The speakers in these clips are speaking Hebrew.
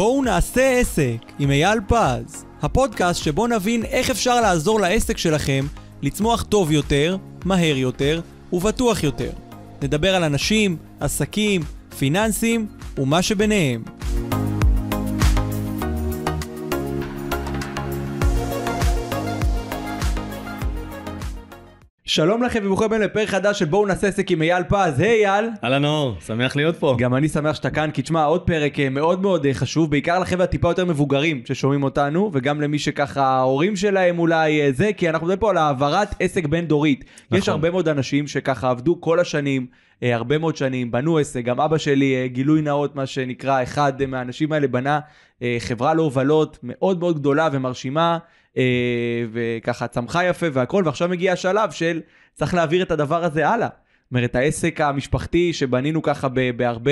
בואו נעשה עסק עם אייל פז, הפודקאסט שבו נבין איך אפשר לעזור לעסק שלכם לצמוח טוב יותר, מהר יותר ובטוח יותר. נדבר על אנשים, עסקים, פיננסים ומה שביניהם. שלום לכם וברוכים הבאים לפרק חדש של בואו נעשה עסק עם אייל פז. היי אייל. אהלן אור, שמח להיות פה. גם אני שמח שאתה כאן, כי תשמע, עוד פרק אה, מאוד מאוד אה, חשוב, בעיקר לחבר'ה הטיפה יותר מבוגרים ששומעים אותנו, וגם למי שככה ההורים שלהם אולי אה, זה, כי אנחנו מדברים פה על העברת עסק בין דורית. נכון. יש הרבה מאוד אנשים שככה עבדו כל השנים, הרבה מאוד שנים, בנו עסק, גם אבא שלי, גילוי נאות, מה שנקרא, אחד מהאנשים האלה בנה חברה להובלות מאוד מאוד גדולה ומרשימה. אה, וככה צמחה יפה והכל, ועכשיו מגיע השלב של צריך להעביר את הדבר הזה הלאה. זאת אומרת, העסק המשפחתי שבנינו ככה בהרבה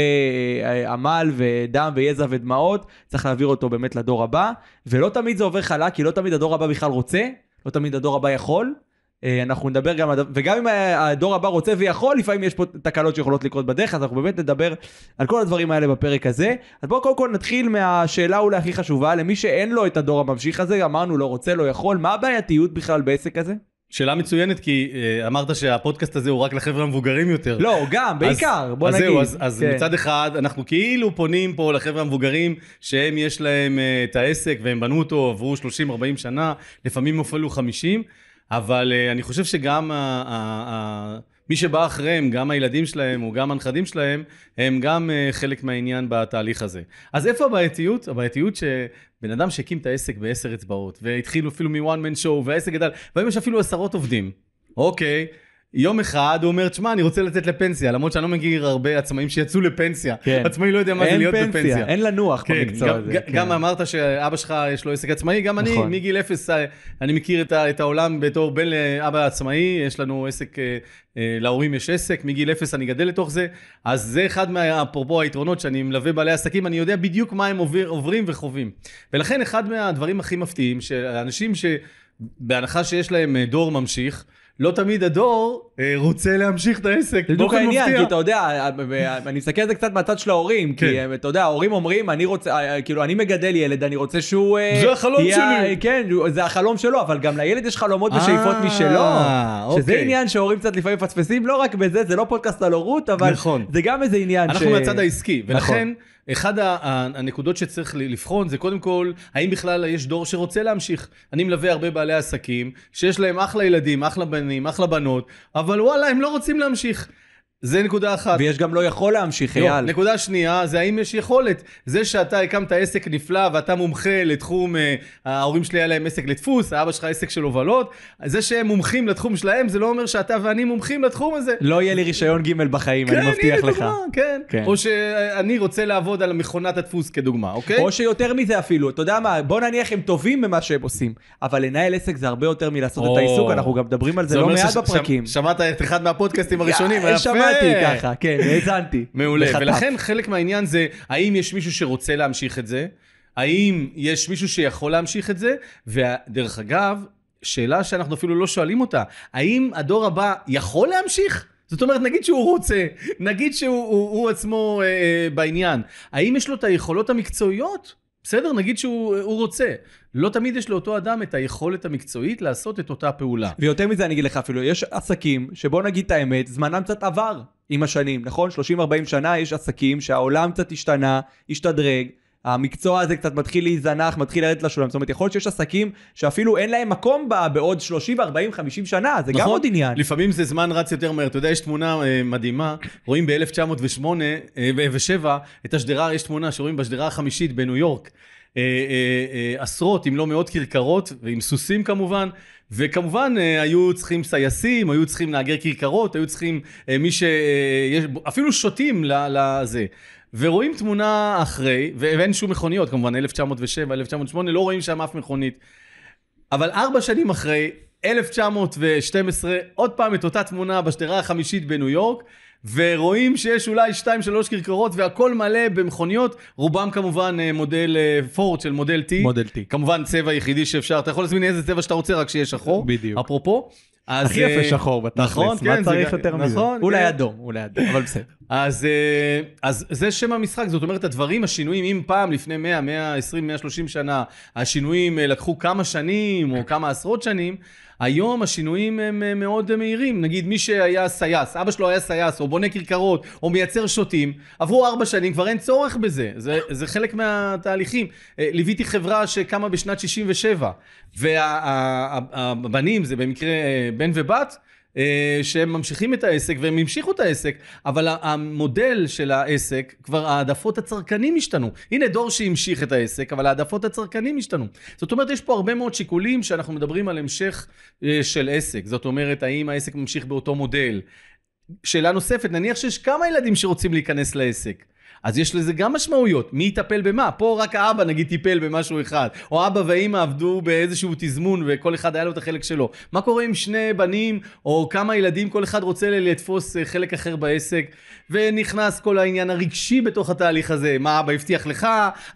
אה, עמל ודם ויזע ודמעות, צריך להעביר אותו באמת לדור הבא, ולא תמיד זה עובר חלק, כי לא תמיד הדור הבא בכלל רוצה, לא תמיד הדור הבא יכול, אה, אנחנו נדבר גם, וגם אם אה, הדור הבא רוצה ויכול, לפעמים יש פה תקלות שיכולות לקרות בדרך, אז אנחנו באמת נדבר על כל הדברים האלה בפרק הזה. אז בואו קודם כל נתחיל מהשאלה אולי הכי חשובה, למי שאין לו את הדור הממשיך הזה, אמרנו לא רוצה, לא יכול, מה הבעייתיות בכלל בעסק הזה? שאלה מצוינת, כי אה, אמרת שהפודקאסט הזה הוא רק לחבר'ה המבוגרים יותר. לא, גם, בעיקר, בוא אז נגיד. זהו, אז זהו, אז כן. מצד אחד, אנחנו כאילו פונים פה לחבר'ה המבוגרים, שהם יש להם את העסק, והם בנו אותו, עברו 30-40 שנה, לפעמים אפילו 50, אבל אה, אני חושב שגם מי שבא אחריהם, גם הילדים שלהם או גם הנכדים שלהם, הם גם אה, חלק מהעניין בתהליך הזה. אז איפה הבעייתיות? הבעייתיות שבן אדם שהקים את העסק בעשר אצבעות, והתחיל אפילו מ-one man show, והעסק גדל, והיום יש אפילו עשרות עובדים. אוקיי. Okay. יום אחד הוא אומר, תשמע, אני רוצה לצאת לפנסיה, למרות שאני לא מכיר הרבה עצמאים שיצאו לפנסיה. כן. עצמאי לא יודע מה זה להיות פנסיה, בפנסיה. אין פנסיה, אין לנוח כן, במקצוע הזה. כן. גם אמרת שאבא שלך יש לו עסק עצמאי, גם נכון. אני מגיל אפס, אה, אני מכיר את, את העולם בתור בן לאבא עצמאי, יש לנו עסק, אה, אה, להורים יש עסק, מגיל אפס אני גדל לתוך זה, אז זה אחד מה, היתרונות שאני מלווה בעלי עסקים, אני יודע בדיוק מה הם עובר, עוברים וחווים. ולכן אחד מהדברים הכי מפתיעים, שאנשים ש... בהנחה שיש להם דור ממשיך, לא תמיד הדור אה, רוצה להמשיך את העסק זה בדיוק העניין, כי אתה יודע, אה, אה, אני מסתכל על זה קצת מהצד של ההורים, כן. כי אתה יודע, ההורים אומרים, אני רוצה, כאילו, אני מגדל ילד, אני רוצה שהוא... זה החלום יהיה, שלי. כן, זה החלום שלו, אבל גם לילד יש חלומות ושאיפות משלו. אוקיי. שזה עניין שהורים קצת לפעמים מפספסים, לא רק בזה, זה לא פודקאסט על הורות, אבל נכון. זה גם איזה עניין אנחנו ש... אנחנו מהצד העסקי, נכון. ולכן... נכון. אחד הנקודות שצריך לבחון זה קודם כל, האם בכלל יש דור שרוצה להמשיך. אני מלווה הרבה בעלי עסקים, שיש להם אחלה ילדים, אחלה בנים, אחלה בנות, אבל וואלה, הם לא רוצים להמשיך. זה נקודה אחת. ויש גם לא יכול להמשיך, לא, אייל. נקודה שנייה, זה האם יש יכולת. זה שאתה הקמת עסק נפלא ואתה מומחה לתחום, אה, ההורים שלי היה להם עסק לדפוס, האבא שלך עסק של הובלות, זה שהם מומחים לתחום שלהם, זה לא אומר שאתה ואני מומחים לתחום הזה. לא יהיה לי רישיון ג' בחיים, כן, אני מבטיח לך. דוגמה, כן, כן. או שאני רוצה לעבוד על מכונת הדפוס כדוגמה, אוקיי? או שיותר מזה אפילו, אתה יודע מה, בוא נניח הם טובים במה שהם עושים, אבל לנהל עסק זה הרבה יותר מלעשות או... את העיסוק, אנחנו גם מדברים על זה, זה לא מעט ש... בפרקים. שמעת את אחד מהפודקאסטים הראשונים, היה שמעתי ככה, כן, האזנתי. מעולה, ולכן חלק מהעניין זה, האם יש מישהו שרוצה להמשיך את זה? האם יש מישהו שיכול להמשיך את זה? ודרך אגב, שאלה שאנחנו אפילו לא שואלים אותה, האם הדור הבא יכול להמשיך? זאת אומרת, נגיד שהוא רוצה, נגיד שהוא הוא, הוא עצמו אה, אה בעניין, האם יש לו את היכולות המקצועיות? בסדר, נגיד שהוא רוצה. לא תמיד יש לאותו אדם את היכולת המקצועית לעשות את אותה פעולה. ויותר מזה אני אגיד לך אפילו, יש עסקים שבוא נגיד את האמת, זמנם קצת עבר עם השנים, נכון? 30-40 שנה יש עסקים שהעולם קצת השתנה, השתדרג. המקצוע הזה קצת מתחיל להיזנח, מתחיל לרדת לשולם. זאת אומרת, יכול להיות שיש עסקים שאפילו אין להם מקום בה בעוד 30, 40, 50 שנה, זה נכון, גם עוד עניין. לפעמים זה זמן רץ יותר מהר. אתה יודע, יש תמונה אה, מדהימה, רואים ב-1908 ו-7 אה, את השדרה, יש תמונה שרואים בשדרה החמישית בניו יורק. אה, אה, אה, עשרות אם לא מאות כרכרות ועם סוסים כמובן וכמובן אה, היו צריכים סייסים, היו צריכים נהגי כרכרות, היו צריכים אה, מי ש... אה, אפילו שותים לזה. ורואים תמונה אחרי, ואין שום מכוניות, כמובן, 1907, 1908, לא רואים שם אף מכונית. אבל ארבע שנים אחרי, 1912, עוד פעם את אותה תמונה בשדרה החמישית בניו יורק, ורואים שיש אולי שתיים, שלוש כרכרות והכל מלא במכוניות, רובם כמובן אה, מודל פורד אה, של מודל T. מודל T. כמובן צבע יחידי שאפשר, אתה יכול להזמין איזה צבע שאתה רוצה, רק שיהיה שחור. בדיוק. אפרופו. הכי יפה אה, שחור בתכלס, נכון, מה כן, צריך יותר מזה? נכון, כן. אולי אדום, אולי אדום, אבל בסדר. אז, אה, אז זה שם המשחק, זאת אומרת, הדברים, השינויים, אם פעם לפני 100, 120, 130 שנה, השינויים אה, לקחו כמה שנים או כמה עשרות שנים, היום השינויים הם אה, מאוד מהירים. נגיד מי שהיה סייס, אבא שלו היה סייס, או בונה כרכרות, או מייצר שוטים, עברו ארבע שנים, כבר אין צורך בזה. זה, זה חלק מהתהליכים. אה, ליוויתי חברה שקמה בשנת 67, והבנים, זה במקרה אה, בן ובת, אה, שהם ממשיכים את העסק והם המשיכו את העסק, אבל המודל של העסק, כבר העדפות הצרכנים השתנו. הנה דור שהמשיך את העסק, אבל העדפות הצרכנים השתנו. זאת אומרת, יש פה הרבה מאוד שיקולים שאנחנו מדברים על המשך אה, של עסק. זאת אומרת, האם העסק ממשיך באותו מודל? שאלה נוספת, נניח שיש כמה ילדים שרוצים להיכנס לעסק. אז יש לזה גם משמעויות, מי יטפל במה? פה רק האבא נגיד טיפל במשהו אחד, או אבא ואימא עבדו באיזשהו תזמון וכל אחד היה לו את החלק שלו. מה קורה עם שני בנים, או כמה ילדים, כל אחד רוצה לתפוס אה, חלק אחר בעסק, ונכנס כל העניין הרגשי בתוך התהליך הזה, מה אבא הבטיח לך,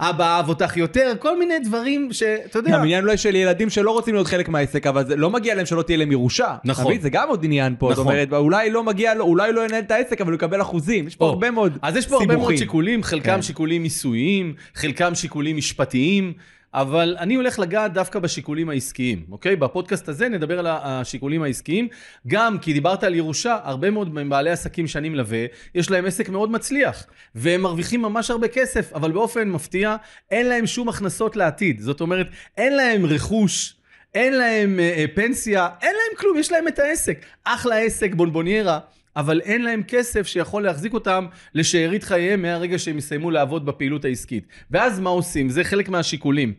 אבא אהב אותך יותר, כל מיני דברים שאתה יודע. גם עניין אולי של ילדים שלא רוצים להיות חלק מהעסק, אבל זה לא מגיע להם שלא תהיה להם ירושה. נכון. תבין, זה גם עוד עניין פה, נכון. זאת אומרת, אולי לא מגיע לו, אולי לא ינהל את העסק, אבל הוא יקבל אחוזים, יש פה הרבה מאוד סיבוכים. כן. שיקולים, חלקם כן. שיקולים מיסויים, חלקם שיקולים משפטיים, אבל אני הולך לגעת דווקא בשיקולים העסקיים, אוקיי? בפודקאסט הזה נדבר על השיקולים העסקיים, גם כי דיברת על ירושה, הרבה מאוד מבעלי עסקים שאני מלווה, יש להם עסק מאוד מצליח, והם מרוויחים ממש הרבה כסף, אבל באופן מפתיע, אין להם שום הכנסות לעתיד. זאת אומרת, אין להם רכוש. אין להם אה, אה פנסיה, אין להם כלום, יש להם את העסק. אחלה עסק, בונבוניירה, אבל אין להם כסף שיכול להחזיק אותם לשארית חייהם מהרגע שהם יסיימו לעבוד בפעילות העסקית. ואז מה עושים? זה חלק מהשיקולים.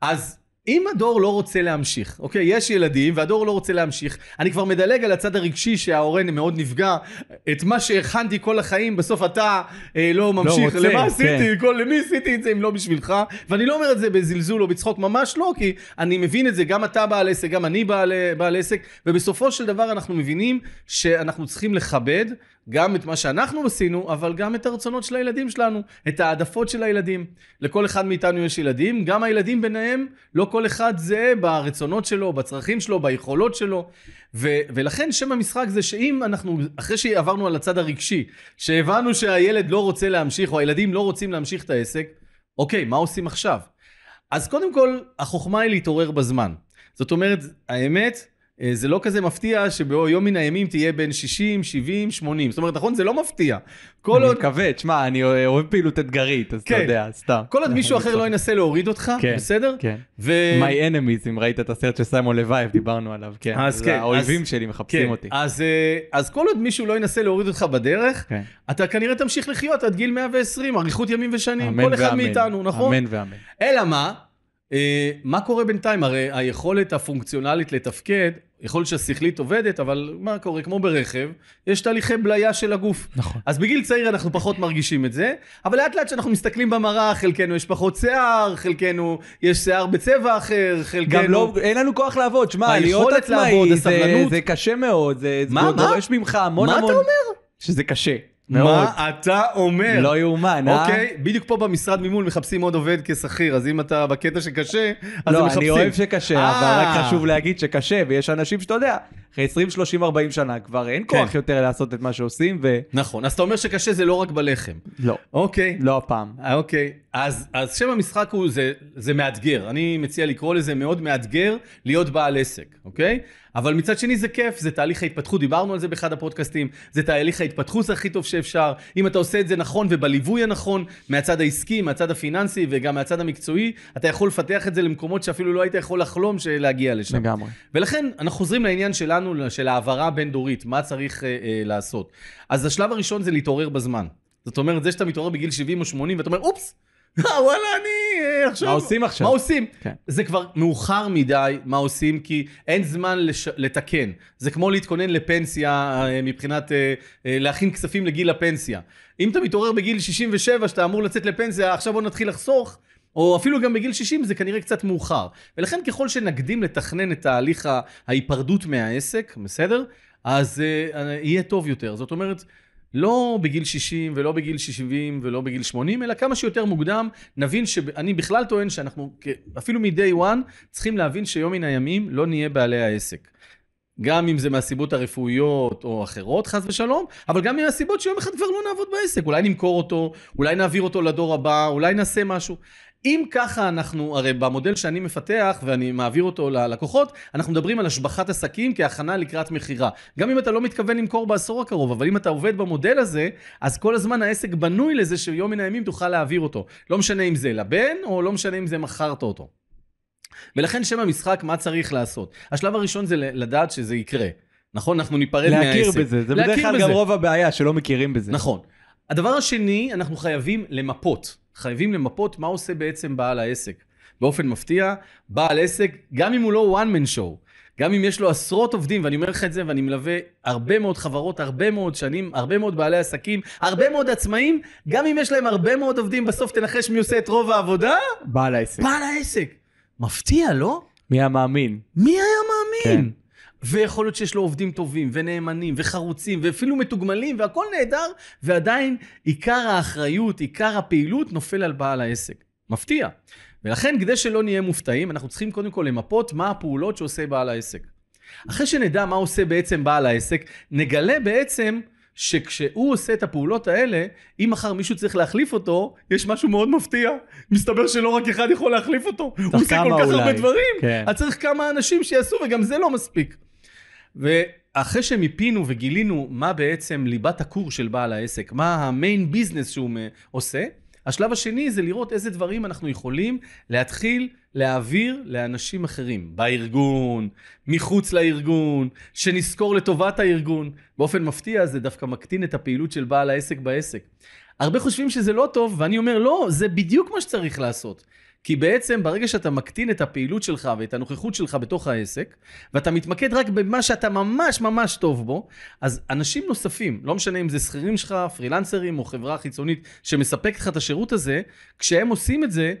אז אם הדור לא רוצה להמשיך, אוקיי? יש ילדים והדור לא רוצה להמשיך. אני כבר מדלג על הצד הרגשי שההורה מאוד נפגע. את מה שהכנתי כל החיים, בסוף אתה אה, לא, לא ממשיך. לא רוצה, למה כן. עשיתי? כל, למי עשיתי את זה אם לא בשבילך? ואני לא אומר את זה בזלזול או בצחוק, ממש לא, כי אני מבין את זה, גם אתה בעל עסק, גם אני בעל, בעל עסק, ובסופו של דבר אנחנו מבינים שאנחנו צריכים לכבד. גם את מה שאנחנו עשינו, אבל גם את הרצונות של הילדים שלנו, את העדפות של הילדים. לכל אחד מאיתנו יש ילדים, גם הילדים ביניהם, לא כל אחד זהה ברצונות שלו, בצרכים שלו, ביכולות שלו. ו- ולכן שם המשחק זה שאם אנחנו, אחרי שעברנו על הצד הרגשי, שהבנו שהילד לא רוצה להמשיך, או הילדים לא רוצים להמשיך את העסק, אוקיי, מה עושים עכשיו? אז קודם כל, החוכמה היא להתעורר בזמן. זאת אומרת, האמת, אה, זה לא כזה מפתיע שביום מן הימים תהיה בין 60, 70, 80. זאת אומרת, נכון? זה לא מפתיע. כל אני עוד... מקווה, תשמע, אני אוהב פעילות אתגרית, אז כן. אתה יודע, סתם. כל עוד מישהו אחר לא ינסה להוריד אותך, כן, בסדר? כן. ו... My Enemies, אם ראית את הסרט של סיימון לוייב, דיברנו עליו, כן. אז כן. האויבים אז... שלי מחפשים כן. אותי. אז, אה, אז כל עוד מישהו לא ינסה להוריד אותך בדרך, כן. אתה כנראה תמשיך לחיות עד גיל 120, אריכות ימים ושנים. אמן כל אחד ואמן. מאיתנו, נכון? אמן ואמן. אלא מה? אה, מה קורה בינתיים? הרי היכולת הפונקציונלית לתפקד, יכולת שהשכלית עובדת, אבל מה קורה? כמו ברכב, יש תהליכי בליה של הגוף. נכון. אז בגיל צעיר אנחנו פחות מרגישים את זה, אבל לאט לאט כשאנחנו מסתכלים במראה, חלקנו יש פחות שיער, חלקנו יש שיער בצבע אחר, חלקנו... גם לא, אין לנו כוח לעבוד, שמע, להיות עצמאי, לעבוד, זה, זה קשה מאוד, זה, זה מה? דורש ממך המון מה המון... מה אתה אומר? שזה קשה. מאוד. מה אתה אומר? לא יאומן, אה? אוקיי, בדיוק פה במשרד ממול מחפשים עוד עובד כשכיר, אז אם אתה בקטע שקשה, אז לא, הם מחפשים. לא, אני אוהב שקשה, آه. אבל רק אה. חשוב להגיד שקשה, ויש אנשים שאתה יודע, אחרי 20, 30, 40 שנה כבר אין כן. כוח יותר לעשות את מה שעושים, ו... נכון, אז אתה אומר שקשה זה לא רק בלחם. לא. אוקיי. לא הפעם. אה, אוקיי, אז, אז שם המשחק הוא, זה, זה מאתגר. אני מציע לקרוא לזה מאוד מאתגר להיות בעל עסק, אוקיי? אבל מצד שני זה כיף, זה תהליך ההתפתחות, דיברנו על זה באחד הפודקאסטים, זה תהליך ההתפתחות הכי טוב שאפשר. אם אתה עושה את זה נכון ובליווי הנכון, מהצד העסקי, מהצד הפיננסי וגם מהצד המקצועי, אתה יכול לפתח את זה למקומות שאפילו לא היית יכול לחלום להגיע לשם. לגמרי. ולכן, אנחנו חוזרים לעניין שלנו, של העברה בין-דורית, מה צריך אה, אה, לעשות. אז השלב הראשון זה להתעורר בזמן. זאת אומרת, זה שאתה מתעורר בגיל 70 או 80 ואתה אומר, אופס, אה, וואלה, אני אה, עכשיו... מה עושים עכשיו? מה עושים? כן. זה כבר מאוחר מדי מה עושים, כי אין זמן לש... לתקן. זה כמו להתכונן לפנסיה אה, מבחינת להכין כספים לגיל הפנסיה. אם אתה מתעורר בגיל 67, שאתה אמור לצאת לפנסיה, עכשיו בוא נתחיל לחסוך. או אפילו גם בגיל 60 זה כנראה קצת מאוחר. ולכן ככל שנקדים לתכנן את תהליך ההיפרדות מהעסק, בסדר? אז uh, יהיה טוב יותר. זאת אומרת, לא בגיל 60 ולא בגיל 70 ולא בגיל 80, אלא כמה שיותר מוקדם נבין שאני בכלל טוען שאנחנו אפילו מ-day one צריכים להבין שיום מן הימים לא נהיה בעלי העסק. גם אם זה מהסיבות הרפואיות או אחרות, חס ושלום, אבל גם מהסיבות שיום אחד כבר לא נעבוד בעסק. אולי נמכור אותו, אולי נעביר אותו לדור הבא, אולי נעשה משהו. אם ככה אנחנו, הרי במודל שאני מפתח ואני מעביר אותו ללקוחות, אנחנו מדברים על השבחת עסקים כהכנה לקראת מכירה. גם אם אתה לא מתכוון למכור בעשור הקרוב, אבל אם אתה עובד במודל הזה, אז כל הזמן העסק בנוי לזה שיום מן הימים תוכל להעביר אותו. לא משנה אם זה לבן, או לא משנה אם זה מכרת אותו. ולכן שם המשחק, מה צריך לעשות? השלב הראשון זה לדעת שזה יקרה. נכון? אנחנו ניפרד להכיר מהעסק. להכיר בזה, זה בדרך כלל גם רוב הבעיה, שלא מכירים בזה. נכון. הדבר השני, אנחנו חייבים למפות. חייבים למפות מה עושה בעצם בעל העסק. באופן מפתיע, בעל עסק, גם אם הוא לא one man show, גם אם יש לו עשרות עובדים, ואני אומר לך את זה, ואני מלווה הרבה מאוד חברות, הרבה מאוד שנים, הרבה מאוד בעלי עסקים, הרבה מאוד עצמאים, גם אם יש להם הרבה מאוד עובדים, בסוף תנחש מי עושה את רוב העבודה? בעל העסק. בעל העסק. מפתיע, לא? מי היה מאמין? מי היה מאמין? כן. ויכול להיות שיש לו עובדים טובים, ונאמנים, וחרוצים, ואפילו מתוגמלים, והכול נהדר, ועדיין עיקר האחריות, עיקר הפעילות, נופל על בעל העסק. מפתיע. ולכן, כדי שלא נהיה מופתעים, אנחנו צריכים קודם כל למפות מה הפעולות שעושה בעל העסק. אחרי שנדע מה עושה בעצם בעל העסק, נגלה בעצם שכשהוא עושה את הפעולות האלה, אם מחר מישהו צריך להחליף אותו, יש משהו מאוד מפתיע. מסתבר שלא רק אחד יכול להחליף אותו. הוא עושה כל כך אולי. הרבה דברים. כן. אז צריך כמה אנשים שיעשו, וגם זה לא מספיק. ואחרי שמיפינו וגילינו מה בעצם ליבת הכור של בעל העסק, מה המיין ביזנס שהוא עושה, השלב השני זה לראות איזה דברים אנחנו יכולים להתחיל להעביר לאנשים אחרים, בארגון, מחוץ לארגון, שנזכור לטובת הארגון. באופן מפתיע זה דווקא מקטין את הפעילות של בעל העסק בעסק. הרבה חושבים שזה לא טוב, ואני אומר, לא, זה בדיוק מה שצריך לעשות. כי בעצם ברגע שאתה מקטין את הפעילות שלך ואת הנוכחות שלך בתוך העסק, ואתה מתמקד רק במה שאתה ממש ממש טוב בו, אז אנשים נוספים, לא משנה אם זה שכירים שלך, פרילנסרים או חברה חיצונית שמספקת לך את השירות הזה, כשהם עושים את זה,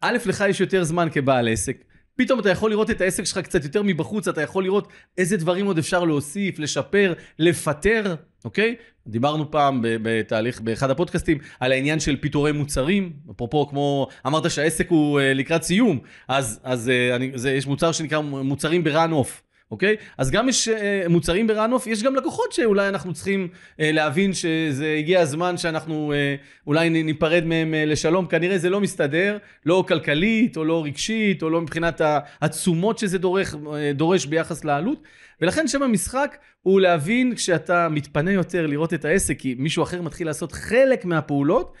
א', לך יש יותר זמן כבעל עסק, פתאום אתה יכול לראות את העסק שלך קצת יותר מבחוץ, אתה יכול לראות איזה דברים עוד אפשר להוסיף, לשפר, לפטר, אוקיי? דיברנו פעם בתהליך, באחד הפודקאסטים, על העניין של פיטורי מוצרים, אפרופו כמו, אמרת שהעסק הוא אה, לקראת סיום, אז, אז אה, אני, זה, יש מוצר שנקרא מוצרים בראן אוף. אוקיי? אז גם יש אה, מוצרים בראנוף, יש גם לקוחות שאולי אנחנו צריכים אה, להבין שזה הגיע הזמן שאנחנו אה, אולי ניפרד מהם לשלום, כנראה זה לא מסתדר, לא כלכלית או לא רגשית או לא מבחינת התשומות שזה דורך, דורש ביחס לעלות. ולכן שם המשחק הוא להבין כשאתה מתפנה יותר לראות את העסק, כי מישהו אחר מתחיל לעשות חלק מהפעולות,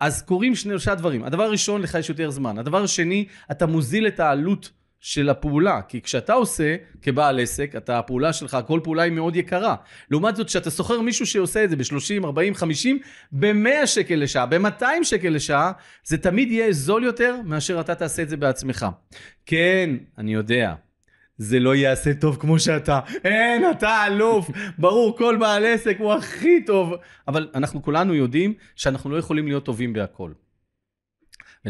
אז קורים שני, שלושה דברים. הדבר הראשון, לך יש יותר זמן. הדבר השני, אתה מוזיל את העלות של הפעולה, כי כשאתה עושה כבעל עסק, אתה, הפעולה שלך, כל פעולה היא מאוד יקרה. לעומת זאת, כשאתה שוכר מישהו שעושה את זה ב-30, 40, 50, ב-100 שקל לשעה, ב-200 שקל לשעה, זה תמיד יהיה זול יותר מאשר אתה תעשה את זה בעצמך. כן, אני יודע, זה לא יעשה טוב כמו שאתה. אין, אתה אלוף. ברור, כל בעל עסק הוא הכי טוב. אבל אנחנו כולנו יודעים שאנחנו לא יכולים להיות טובים בהכל.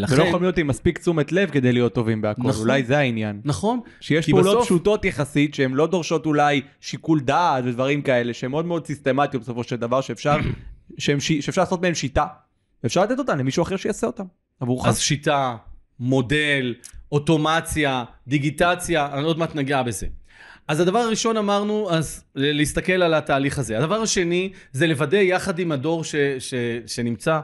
ולכן... ולא יכולים להיות עם מספיק תשומת לב כדי להיות טובים בהכל, נכון, אולי זה העניין. נכון. שיש פעולות בסוף... פשוטות יחסית, שהן לא דורשות אולי שיקול דעת ודברים כאלה, שהן מאוד מאוד סיסטמטיות בסופו של דבר, שאפשר, שהם, שאפשר לעשות מהן שיטה, ואפשר לתת אותן למישהו אחר שיעשה אותן עבורך. אז שיטה, מודל, אוטומציה, דיגיטציה, אני עוד מעט נגע בזה. אז הדבר הראשון אמרנו, אז להסתכל על התהליך הזה. הדבר השני זה לוודא יחד עם הדור ש, ש, שנמצא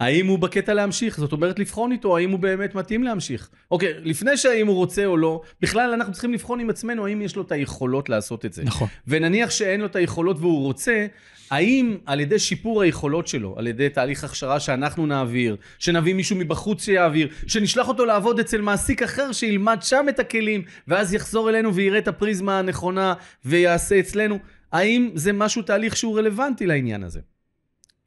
האם הוא בקטע להמשיך? זאת אומרת לבחון איתו האם הוא באמת מתאים להמשיך. אוקיי, לפני שהאם הוא רוצה או לא, בכלל אנחנו צריכים לבחון עם עצמנו האם יש לו את היכולות לעשות את זה. נכון. ונניח שאין לו את היכולות והוא רוצה, האם על ידי שיפור היכולות שלו, על ידי תהליך הכשרה שאנחנו נעביר, שנביא מישהו מבחוץ שיעביר, שנשלח אותו לעבוד אצל מעסיק אחר שילמד שם את הכלים, ואז יחזור אלינו ויראה את הפריזמה הנכונה ויעשה אצלנו, האם זה משהו, תהליך שהוא רלוונטי לעניין הזה?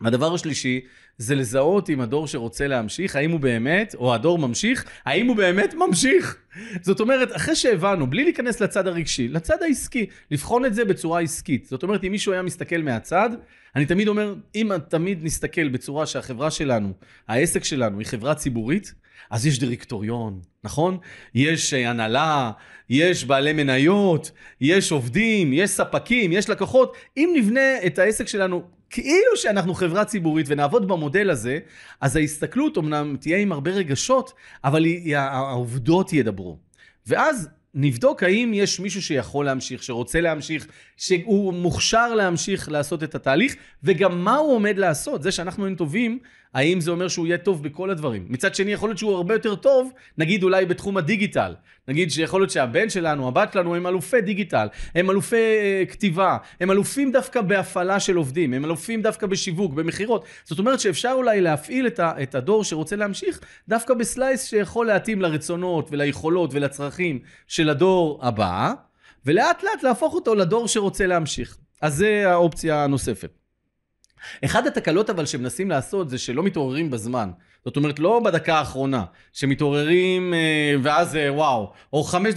הדבר השלישי זה לזהות אם הדור שרוצה להמשיך, האם הוא באמת, או הדור ממשיך, האם הוא באמת ממשיך. זאת אומרת, אחרי שהבנו, בלי להיכנס לצד הרגשי, לצד העסקי, לבחון את זה בצורה עסקית. זאת אומרת, אם מישהו היה מסתכל מהצד, אני תמיד אומר, אם תמיד נסתכל בצורה שהחברה שלנו, העסק שלנו, היא חברה ציבורית, אז יש דירקטוריון, נכון? יש אה, הנהלה, יש בעלי מניות, יש עובדים, יש ספקים, יש לקוחות. אם נבנה את העסק שלנו כאילו שאנחנו חברה ציבורית ונעבוד במודל הזה, אז ההסתכלות אמנם תהיה עם הרבה רגשות, אבל היא, העובדות ידברו. ואז נבדוק האם יש מישהו שיכול להמשיך, שרוצה להמשיך, שהוא מוכשר להמשיך לעשות את התהליך, וגם מה הוא עומד לעשות. זה שאנחנו היינו טובים, האם זה אומר שהוא יהיה טוב בכל הדברים? מצד שני, יכול להיות שהוא הרבה יותר טוב, נגיד אולי בתחום הדיגיטל. נגיד שיכול להיות שהבן שלנו, הבת שלנו, הם אלופי דיגיטל, הם אלופי אה, כתיבה, הם אלופים דווקא בהפעלה של עובדים, הם אלופים דווקא בשיווק, במכירות. זאת אומרת שאפשר אולי להפעיל את, ה, את הדור שרוצה להמשיך, דווקא בסלייס שיכול להתאים לרצונות וליכולות ולצרכים של הדור הבא, ולאט לאט להפוך אותו לדור שרוצה להמשיך. אז זה האופציה הנוספת. אחד התקלות אבל שמנסים לעשות זה שלא מתעוררים בזמן. זאת אומרת, לא בדקה האחרונה, שמתעוררים אה, ואז אה, וואו, או חמש,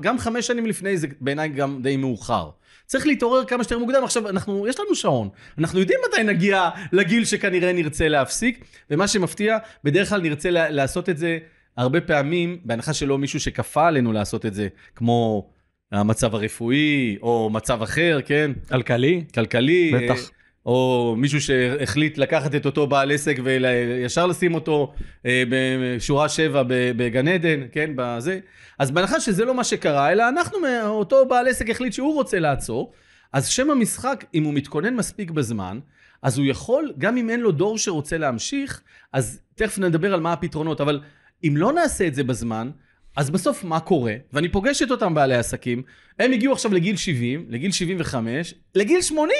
גם חמש שנים לפני זה בעיניי גם די מאוחר. צריך להתעורר כמה שיותר מוקדם. עכשיו, אנחנו, יש לנו שעון. אנחנו יודעים מתי נגיע לגיל שכנראה נרצה להפסיק, ומה שמפתיע, בדרך כלל נרצה לעשות את זה הרבה פעמים, בהנחה שלא מישהו שכפה עלינו לעשות את זה, כמו המצב הרפואי, או מצב אחר, כן? כלכלי. כלכלי. בטח. או מישהו שהחליט לקחת את אותו בעל עסק וישר לשים אותו אה, בשורה 7 בגן עדן, כן, בזה. אז בהנחה שזה לא מה שקרה, אלא אנחנו, אותו בעל עסק החליט שהוא רוצה לעצור, אז שם המשחק, אם הוא מתכונן מספיק בזמן, אז הוא יכול, גם אם אין לו דור שרוצה להמשיך, אז תכף נדבר על מה הפתרונות, אבל אם לא נעשה את זה בזמן, אז בסוף מה קורה? ואני פוגש את אותם בעלי עסקים, הם הגיעו עכשיו לגיל 70, לגיל 75, לגיל 80!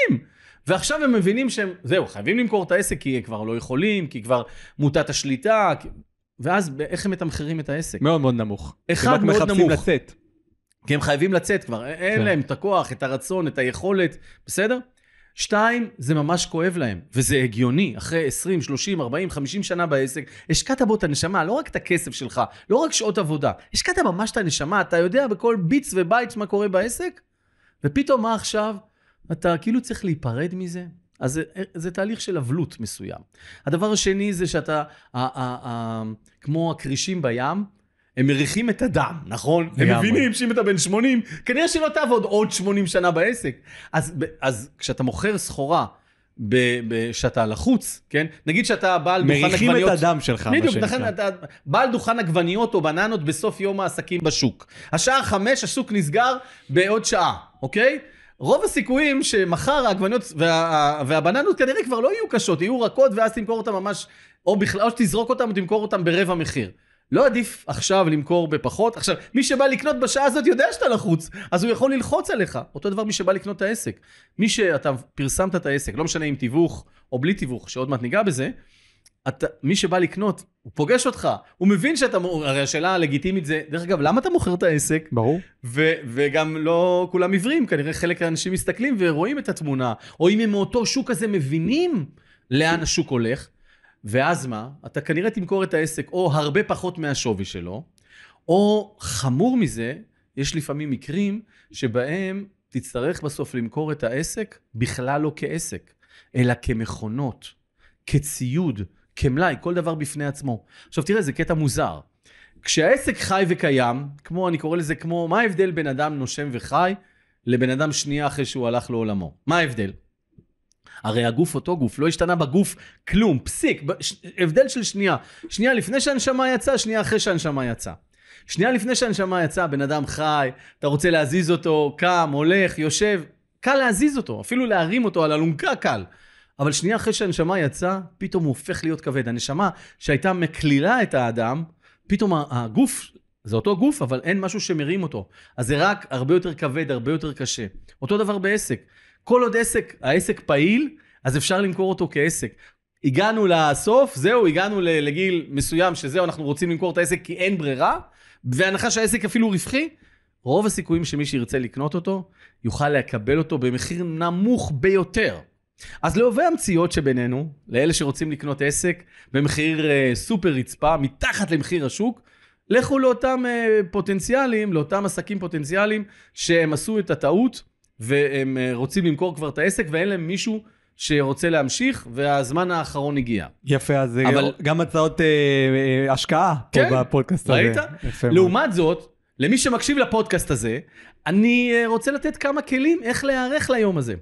ועכשיו הם מבינים שהם, זהו, חייבים למכור את העסק כי הם כבר לא יכולים, כי כבר מוטת השליטה, כי... ואז איך הם מתמחרים את העסק? מאוד מאוד נמוך. אחד מאוד נמוך. הם רק מחפשים לצאת. כי הם חייבים לצאת כבר, אין כן. להם את הכוח, את הרצון, את היכולת, בסדר? שתיים, זה ממש כואב להם, וזה הגיוני. אחרי 20, 30, 40, 50 שנה בעסק, השקעת בו את הנשמה, לא רק את הכסף שלך, לא רק שעות עבודה, השקעת ממש את הנשמה, אתה יודע בכל ביץ ובייץ מה קורה בעסק, ופתאום מה עכשיו? אתה כאילו צריך להיפרד מזה. אז זה, זה תהליך של אבלות מסוים. הדבר השני זה שאתה, ה, ה, ה, ה, כמו הכרישים בים, הם מריחים את הדם, נכון? הם מבינים שאם אתה בן 80, כנראה שלא תעבוד עוד 80 שנה בעסק. אז, אז כשאתה מוכר סחורה, ב, שאתה לחוץ, כן? נגיד שאתה בעל דוכן עגבניות... מריחים את הדם שלך, מה שנקרא. בדיוק, נכון, אתה בעל דוכן עגבניות או בננות בסוף יום העסקים בשוק. השעה חמש, השוק נסגר בעוד שעה, אוקיי? רוב הסיכויים שמחר העגבניות וה, והבננות כנראה כבר לא יהיו קשות, יהיו רכות ואז תמכור אותן ממש, או בכלל, או שתזרוק אותן ותמכור אותן ברבע מחיר. לא עדיף עכשיו למכור בפחות? עכשיו, מי שבא לקנות בשעה הזאת יודע שאתה לחוץ, אז הוא יכול ללחוץ עליך. אותו דבר מי שבא לקנות את העסק. מי שאתה פרסמת את העסק, לא משנה אם תיווך או בלי תיווך, שעוד מעט ניגע בזה, אתה, מי שבא לקנות, הוא פוגש אותך, הוא מבין שאתה, הרי השאלה הלגיטימית זה, דרך אגב, למה אתה מוכר את העסק? ברור. ו, וגם לא כולם עיוורים, כנראה חלק מהאנשים מסתכלים ורואים את התמונה, או אם הם מאותו שוק הזה מבינים לאן השוק הולך, ואז מה? אתה כנראה תמכור את העסק או הרבה פחות מהשווי שלו, או חמור מזה, יש לפעמים מקרים שבהם תצטרך בסוף למכור את העסק בכלל לא כעסק, אלא כמכונות. כציוד, כמלאי, כל דבר בפני עצמו. עכשיו תראה, זה קטע מוזר. כשהעסק חי וקיים, כמו, אני קורא לזה כמו, מה ההבדל בין אדם נושם וחי לבין אדם שנייה אחרי שהוא הלך לעולמו? מה ההבדל? הרי הגוף אותו גוף, לא השתנה בגוף כלום, פסיק, הבדל של שנייה. שנייה לפני שהנשמה יצאה, שנייה אחרי שהנשמה יצאה. שנייה לפני שהנשמה יצאה, בן אדם חי, אתה רוצה להזיז אותו, קם, הולך, יושב, קל להזיז אותו, אפילו להרים אותו על אלונקה קל. אבל שנייה אחרי שהנשמה יצאה, פתאום הוא הופך להיות כבד. הנשמה שהייתה מקלילה את האדם, פתאום הגוף, זה אותו גוף, אבל אין משהו שמרים אותו. אז זה רק הרבה יותר כבד, הרבה יותר קשה. אותו דבר בעסק. כל עוד עסק, העסק פעיל, אז אפשר למכור אותו כעסק. הגענו לסוף, זהו, הגענו לגיל מסוים שזהו, אנחנו רוצים למכור את העסק כי אין ברירה, והנחה שהעסק אפילו רווחי, רוב הסיכויים שמי שירצה לקנות אותו, יוכל לקבל אותו במחיר נמוך ביותר. אז לאוהבי המציאות שבינינו, לאלה שרוצים לקנות עסק במחיר אה, סופר רצפה, מתחת למחיר השוק, לכו לאותם אה, פוטנציאלים, לאותם עסקים פוטנציאליים שהם עשו את הטעות והם אה, רוצים למכור כבר את העסק ואין להם מישהו שרוצה להמשיך והזמן האחרון הגיע. יפה, אז אה, אבל... גם הצעות אה, אה, השקעה כן, פה בפודקאסט ראית? הזה. ראית? לעומת זאת, למי שמקשיב לפודקאסט הזה, אני אה, רוצה לתת כמה כלים איך להיערך ליום הזה.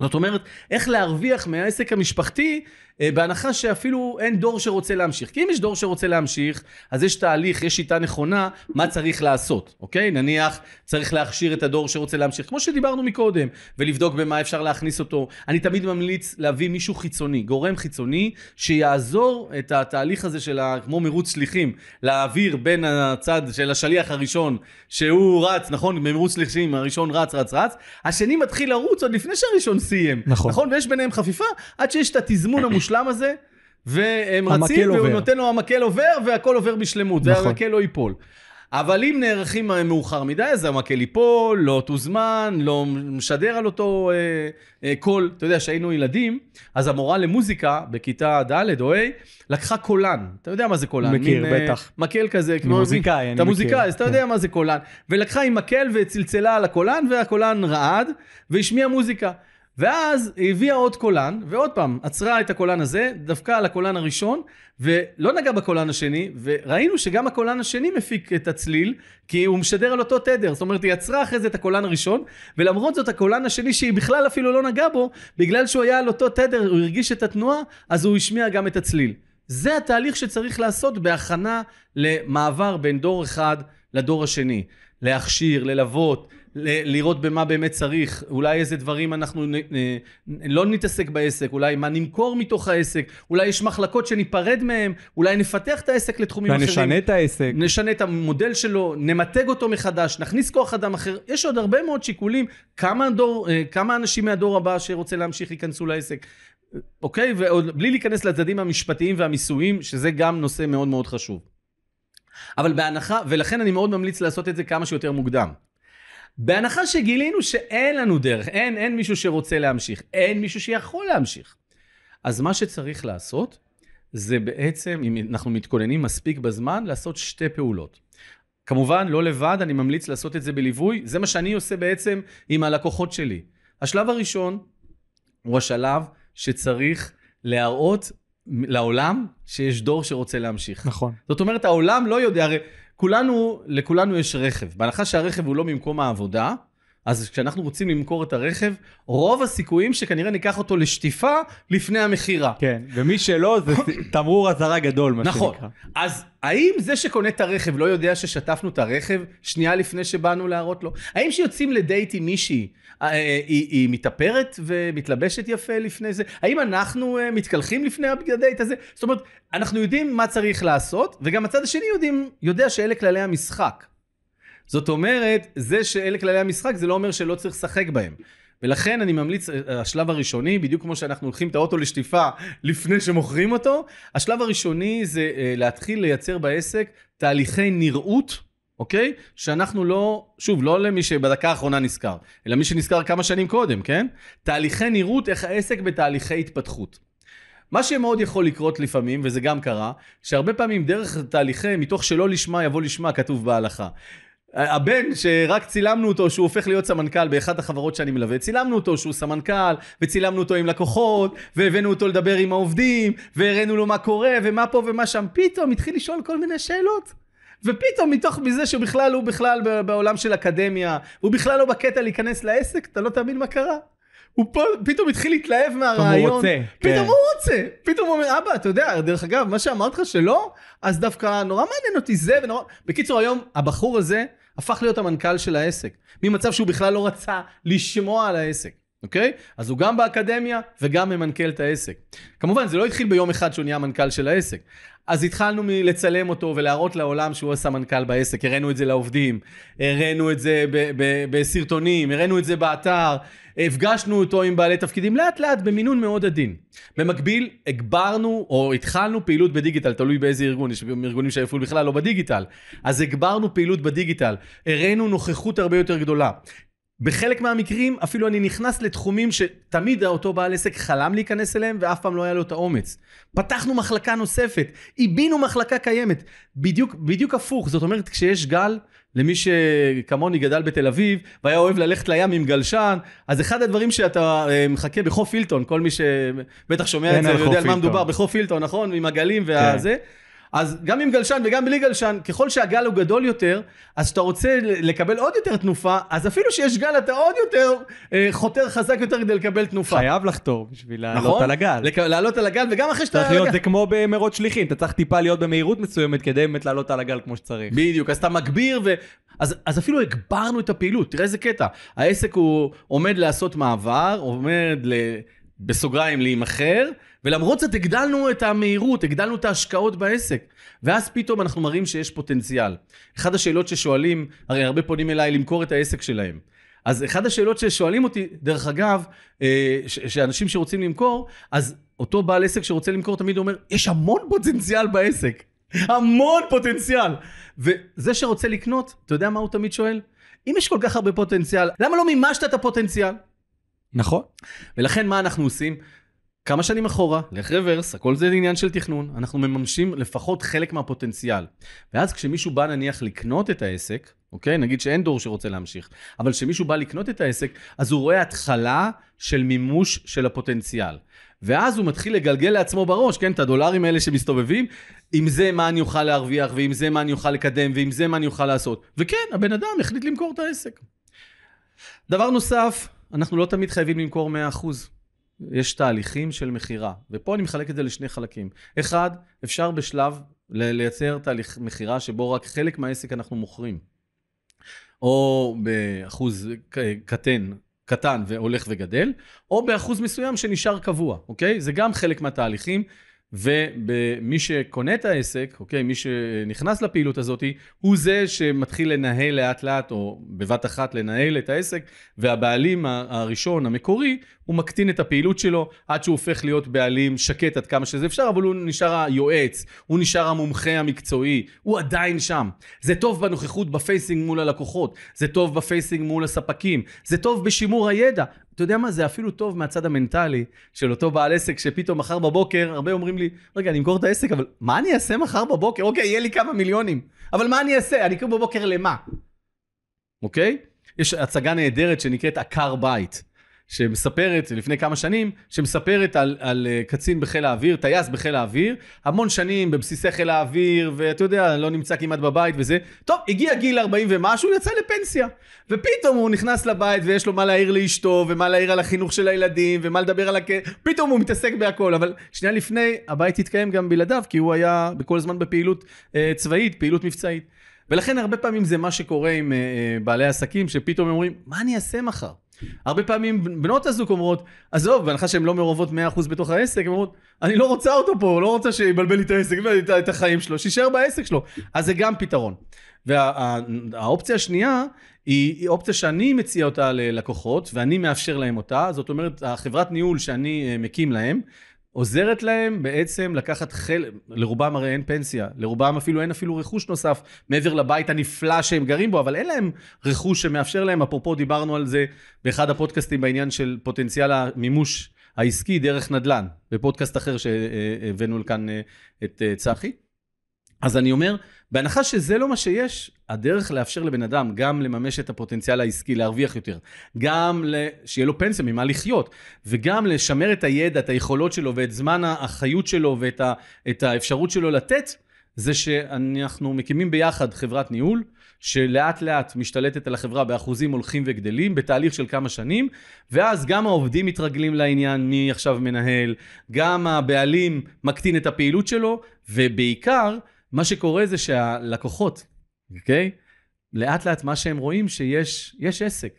זאת אומרת, איך להרוויח מהעסק המשפחתי אה, בהנחה שאפילו אין דור שרוצה להמשיך. כי אם יש דור שרוצה להמשיך, אז יש תהליך, יש שיטה נכונה, מה צריך לעשות, אוקיי? נניח צריך להכשיר את הדור שרוצה להמשיך, כמו שדיברנו מקודם, ולבדוק במה אפשר להכניס אותו. אני תמיד ממליץ להביא מישהו חיצוני, גורם חיצוני, שיעזור את התהליך הזה של ה... כמו מירוץ שליחים, להעביר בין הצד של השליח הראשון, שהוא רץ, נכון? במרוץ שליחים הראשון רץ, רץ, רץ, השני מתחיל לרוץ עוד לפני שהראשון סיים. נכון. נכון? ויש ביניהם חפיפה, עד שיש את התזמון המושלם. המושלם הזה, והם רצים, והוא עובר. נותן לו, המקל עובר, והכל עובר בשלמות, נכון. והמקל לא ייפול. אבל אם נערכים מאוחר מדי, אז המקל ייפול, לא תוזמן, לא משדר על אותו אה, אה, קול. אתה יודע, כשהיינו ילדים, אז המורה למוזיקה בכיתה ד' או ה' לקחה קולן. אתה יודע מה זה קולן. מכיר, מין, אה, בטח. מקל כזה. כמו מוזיקאי, אני מכיר. אתה מוזיקאי, אז אתה כן. יודע מה זה קולן. ולקחה עם מקל וצלצלה על הקולן, והקולן רעד, והשמיע מוזיקה. ואז היא הביאה עוד קולן, ועוד פעם, עצרה את הקולן הזה, דווקא על הקולן הראשון, ולא נגעה בקולן השני, וראינו שגם הקולן השני מפיק את הצליל, כי הוא משדר על אותו תדר, זאת אומרת, היא עצרה אחרי זה את הקולן הראשון, ולמרות זאת הקולן השני, שהיא בכלל אפילו לא נגעה בו, בגלל שהוא היה על אותו תדר, הוא הרגיש את התנועה, אז הוא השמיע גם את הצליל. זה התהליך שצריך לעשות בהכנה למעבר בין דור אחד לדור השני. להכשיר, ללוות, לראות במה באמת צריך, אולי איזה דברים אנחנו נ, נ, לא נתעסק בעסק, אולי מה נמכור מתוך העסק, אולי יש מחלקות שניפרד מהן, אולי נפתח את העסק לתחומים אחרים. נשנה את העסק. נשנה את המודל שלו, נמתג אותו מחדש, נכניס כוח אדם אחר. יש עוד הרבה מאוד שיקולים, כמה, דור, אה, כמה אנשים מהדור הבא שרוצה להמשיך ייכנסו לעסק. אוקיי? ועוד בלי להיכנס לצדדים המשפטיים והמיסויים, שזה גם נושא מאוד מאוד חשוב. אבל בהנחה, ולכן אני מאוד ממליץ לעשות את זה כמה שיותר מוקדם. בהנחה שגילינו שאין לנו דרך, אין, אין מישהו שרוצה להמשיך, אין מישהו שיכול להמשיך. אז מה שצריך לעשות, זה בעצם, אם אנחנו מתכוננים מספיק בזמן, לעשות שתי פעולות. כמובן, לא לבד, אני ממליץ לעשות את זה בליווי, זה מה שאני עושה בעצם עם הלקוחות שלי. השלב הראשון הוא השלב שצריך להראות לעולם שיש דור שרוצה להמשיך. נכון. זאת אומרת, העולם לא יודע, הרי כולנו, לכולנו יש רכב. בהנחה שהרכב הוא לא ממקום העבודה, אז כשאנחנו רוצים למכור את הרכב, רוב הסיכויים שכנראה ניקח אותו לשטיפה לפני המכירה. כן, ומי שלא זה תמרור אזהרה גדול, מה נכון. שנקרא. נכון. אז האם זה שקונה את הרכב לא יודע ששטפנו את הרכב שנייה לפני שבאנו להראות לו? האם שיוצאים לדייט עם מישהי, אה, אה, היא, היא מתאפרת ומתלבשת יפה לפני זה? האם אנחנו אה, מתקלחים לפני הדייט הזה? זאת אומרת, אנחנו יודעים מה צריך לעשות, וגם הצד השני יודעים, יודע שאלה כללי המשחק. זאת אומרת, זה שאלה כללי המשחק, זה לא אומר שלא צריך לשחק בהם. ולכן אני ממליץ, אה, השלב הראשוני, בדיוק כמו שאנחנו לוקחים את האוטו לשטיפה לפני שמוכרים אותו, השלב הראשוני זה אה, להתחיל לייצר בעסק תהליכי נראות, אוקיי? שאנחנו לא, שוב, לא למי שבדקה האחרונה נזכר, אלא מי שנזכר כמה שנים קודם, כן? תהליכי נראות, איך העסק בתהליכי התפתחות. מה שמאוד יכול לקרות לפעמים, וזה גם קרה, שהרבה פעמים דרך תהליכי מתוך שלא לשמה יבוא לשמה, כתוב בהלכה. הבן שרק צילמנו אותו שהוא הופך להיות סמנכ"ל באחת החברות שאני מלווה, צילמנו אותו שהוא סמנכ"ל, וצילמנו אותו עם לקוחות, והבאנו אותו לדבר עם העובדים, והראינו לו מה קורה, ומה פה ומה שם, פתאום התחיל לשאול כל מיני שאלות. ופתאום מתוך מזה שהוא בכלל, הוא בכלל בעולם של אקדמיה, הוא בכלל לא בקטע להיכנס לעסק, אתה לא תאמין מה קרה. הוא פה, פתאום התחיל להתלהב מהרעיון. פתאום הוא רוצה. פתאום כן. הוא רוצה. פתאום הוא אומר, אבא, אתה יודע, דרך אגב, מה שאמרתי לך שלא, אז דווקא נורא מעניין אותי זה, ונורא... בקיצור, היום הבחור הזה, הפך להיות המנכ"ל של העסק, ממצב שהוא בכלל לא רצה לשמוע על העסק. אוקיי? אז הוא גם באקדמיה וגם ממנכ"ל את העסק. כמובן, זה לא התחיל ביום אחד שהוא נהיה המנכ"ל של העסק. אז התחלנו מלצלם אותו ולהראות לעולם שהוא הסמנכ"ל בעסק, הראינו את זה לעובדים, הראינו את זה ב- ב- בסרטונים, הראינו את זה באתר, הפגשנו אותו עם בעלי תפקידים לאט לאט במינון מאוד עדין. במקביל הגברנו או התחלנו פעילות בדיגיטל, תלוי באיזה ארגון, יש ארגונים שהיו בכלל לא בדיגיטל, אז הגברנו פעילות בדיגיטל, הראינו נוכחות הרבה יותר גדולה, בחלק מהמקרים אפילו אני נכנס לתחומים שתמיד אותו בעל עסק חלם להיכנס אליהם ואף פעם לא היה לו את האומץ. פתחנו מחלקה נוספת, עיבינו מחלקה קיימת, בדיוק, בדיוק הפוך, זאת אומרת כשיש גל, למי שכמוני גדל בתל אביב והיה אוהב ללכת לים עם גלשן, אז אחד הדברים שאתה אה, מחכה בחוף הילטון, כל מי שבטח שומע את זה ויודע על מה מדובר, בחוף הילטון, נכון? עם הגלים כן. והזה. כן. אז גם עם גלשן וגם בלי גלשן, ככל שהגל הוא גדול יותר, אז כשאתה רוצה לקבל עוד יותר תנופה, אז אפילו שיש גל אתה עוד יותר אה, חותר חזק יותר כדי לקבל תנופה. חייב לחתור בשביל נכון? לעלות על הגל. לק... לעלות על הגל, וגם אחרי שאתה... צריך להיות, זה כמו במרוד שליחים, אתה צריך טיפה להיות במהירות מסוימת כדי באמת לעלות על הגל כמו שצריך. בדיוק, אז אתה מגביר ו... אז, אז אפילו הגברנו את הפעילות, תראה איזה קטע. העסק הוא עומד לעשות מעבר, עומד ל... בסוגריים להימכר, ולמרות זאת הגדלנו את המהירות, הגדלנו את ההשקעות בעסק. ואז פתאום אנחנו מראים שיש פוטנציאל. אחת השאלות ששואלים, הרי הרבה פונים אליי למכור את העסק שלהם. אז אחת השאלות ששואלים אותי, דרך אגב, אה, שאנשים שרוצים למכור, אז אותו בעל עסק שרוצה למכור תמיד אומר, יש המון פוטנציאל בעסק. המון פוטנציאל. וזה שרוצה לקנות, אתה יודע מה הוא תמיד שואל? אם יש כל כך הרבה פוטנציאל, למה לא מימשת את הפוטנציאל? נכון. ולכן מה אנחנו עושים? כמה שנים אחורה, לך רוורס, הכל זה עניין של תכנון, אנחנו מממשים לפחות חלק מהפוטנציאל. ואז כשמישהו בא נניח לקנות את העסק, אוקיי? נגיד שאין דור שרוצה להמשיך, אבל כשמישהו בא לקנות את העסק, אז הוא רואה התחלה של מימוש של הפוטנציאל. ואז הוא מתחיל לגלגל לעצמו בראש, כן? את הדולרים האלה שמסתובבים, עם זה מה אני אוכל להרוויח, ועם זה מה אני אוכל לקדם, ועם זה מה אני אוכל לעשות. וכן, הבן אדם החליט למכור את העסק. דבר נוסף, אנחנו לא תמיד חייבים למכור 100%. יש תהליכים של מכירה, ופה אני מחלק את זה לשני חלקים. אחד, אפשר בשלב לייצר תהליך מכירה שבו רק חלק מהעסק אנחנו מוכרים, או באחוז קטן, קטן והולך וגדל, או באחוז מסוים שנשאר קבוע, אוקיי? זה גם חלק מהתהליכים. ומי שקונה את העסק, אוקיי, מי שנכנס לפעילות הזאת, הוא זה שמתחיל לנהל לאט לאט, או בבת אחת לנהל את העסק, והבעלים הראשון, המקורי, הוא מקטין את הפעילות שלו, עד שהוא הופך להיות בעלים שקט עד כמה שזה אפשר, אבל הוא נשאר היועץ, הוא נשאר המומחה המקצועי, הוא עדיין שם. זה טוב בנוכחות בפייסינג מול הלקוחות, זה טוב בפייסינג מול הספקים, זה טוב בשימור הידע, אתה יודע מה, זה אפילו טוב מהצד המנטלי של אותו בעל עסק שפתאום מחר בבוקר, הרבה אומרים לי, רגע, אני אמכור את העסק, אבל מה אני אעשה מחר בבוקר? אוקיי, יהיה לי כמה מיליונים, אבל מה אני אעשה? אני אקום בבוקר למה? אוקיי? יש הצגה נהדרת שנקראת עקר בית. שמספרת, לפני כמה שנים, שמספרת על, על אה, קצין בחיל האוויר, טייס בחיל האוויר, המון שנים בבסיסי חיל האוויר, ואתה יודע, לא נמצא כמעט בבית וזה. טוב, הגיע גיל 40 ומשהו, יצא לפנסיה. ופתאום הוא נכנס לבית ויש לו מה להעיר לאשתו, ומה להעיר על החינוך של הילדים, ומה לדבר על הכ... פתאום הוא מתעסק בהכל, אבל שנייה לפני, הבית התקיים גם בלעדיו, כי הוא היה בכל זמן בפעילות אה, צבאית, פעילות מבצעית. ולכן הרבה פעמים זה מה שקורה עם אה, בעלי עסקים, שפתאום הם אומרים, מה אני אעשה מחר? הרבה פעמים בנות הזוג אומרות, עזוב, בהנחה שהן לא מעורבות 100% בתוך העסק, הן אומרות, אני לא רוצה אותו פה, לא רוצה שיבלבל לי את העסק, את החיים שלו, שיישאר בעסק שלו. אז זה גם פתרון. והאופציה וה, השנייה היא, היא אופציה שאני מציע אותה ללקוחות ואני מאפשר להם אותה, זאת אומרת החברת ניהול שאני אה, מקים להם עוזרת להם בעצם לקחת חלק, לרובם הרי אין פנסיה, לרובם אפילו אין אפילו רכוש נוסף מעבר לבית הנפלא שהם גרים בו, אבל אין להם רכוש שמאפשר להם, אפרופו דיברנו על זה באחד הפודקאסטים בעניין של פוטנציאל המימוש העסקי דרך נדל"ן, בפודקאסט אחר שהבאנו לכאן אה, אה, את אה, צחי. אז אני אומר, בהנחה שזה לא מה שיש, הדרך לאפשר לבן אדם גם לממש את הפוטנציאל העסקי, להרוויח יותר, גם שיהיה לו פנסיה ממה לחיות, וגם לשמר את הידע, את היכולות שלו ואת זמן החיות שלו ואת ה, את האפשרות שלו לתת, זה שאנחנו מקימים ביחד חברת ניהול, שלאט לאט משתלטת על החברה באחוזים הולכים וגדלים, בתהליך של כמה שנים, ואז גם העובדים מתרגלים לעניין מי עכשיו מנהל, גם הבעלים מקטין את הפעילות שלו, ובעיקר, מה שקורה זה שהלקוחות, אוקיי? Okay? לאט לאט מה שהם רואים שיש יש עסק.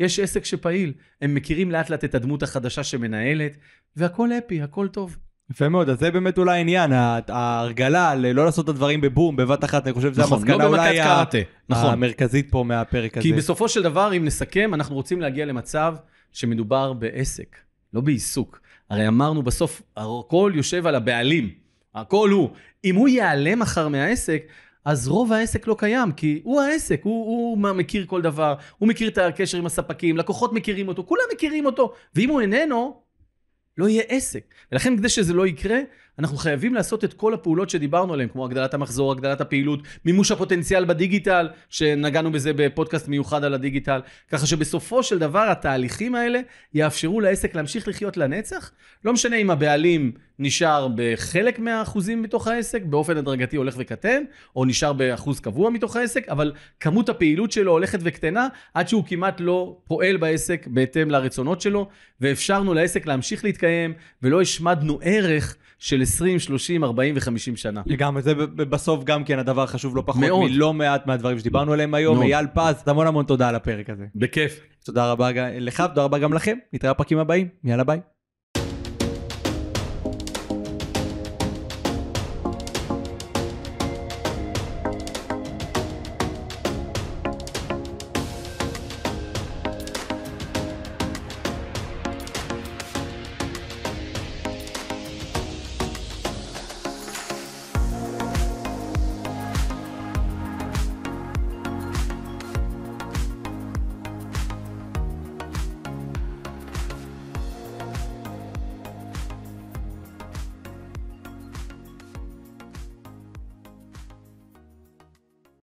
יש עסק שפעיל. הם מכירים לאט לאט את הדמות החדשה שמנהלת, והכל אפי, הכל טוב. יפה מאוד, אז זה באמת אולי העניין, ההרגלה ללא לעשות את הדברים בבום, בבת אחת, אני חושב שזו נכון, המסקנה לא אולי ה... נכון. המרכזית פה מהפרק הזה. כי בסופו של דבר, אם נסכם, אנחנו רוצים להגיע למצב שמדובר בעסק, לא בעיסוק. הרי אמרנו בסוף, הכל יושב על הבעלים. הכל הוא. אם הוא ייעלם מחר מהעסק, אז רוב העסק לא קיים, כי הוא העסק, הוא, הוא מכיר כל דבר, הוא מכיר את הקשר עם הספקים, לקוחות מכירים אותו, כולם מכירים אותו, ואם הוא איננו, לא יהיה עסק. ולכן כדי שזה לא יקרה, אנחנו חייבים לעשות את כל הפעולות שדיברנו עליהן, כמו הגדלת המחזור, הגדלת הפעילות, מימוש הפוטנציאל בדיגיטל, שנגענו בזה בפודקאסט מיוחד על הדיגיטל, ככה שבסופו של דבר התהליכים האלה יאפשרו לעסק להמשיך לחיות לנצח. לא משנה אם הבעלים נשאר בחלק מהאחוזים מתוך העסק, באופן הדרגתי הולך וקטן, או נשאר באחוז קבוע מתוך העסק, אבל כמות הפעילות שלו הולכת וקטנה, עד שהוא כמעט לא פועל בעסק בהתאם לרצונות שלו, ואפשרנו לעסק להמשיך להתקיים, ולא השמדנו ערך של 20, 30, 40 ו-50 שנה. לגמרי, זה בסוף גם כן הדבר החשוב לא פחות מאוד. מלא מעט מהדברים שדיברנו עליהם היום. מאוד. אייל פז, המון המון תודה על הפרק הזה. בכיף. תודה רבה לך, תודה רבה גם לכם. נתראה בפרקים הבאים. יאללה ביי.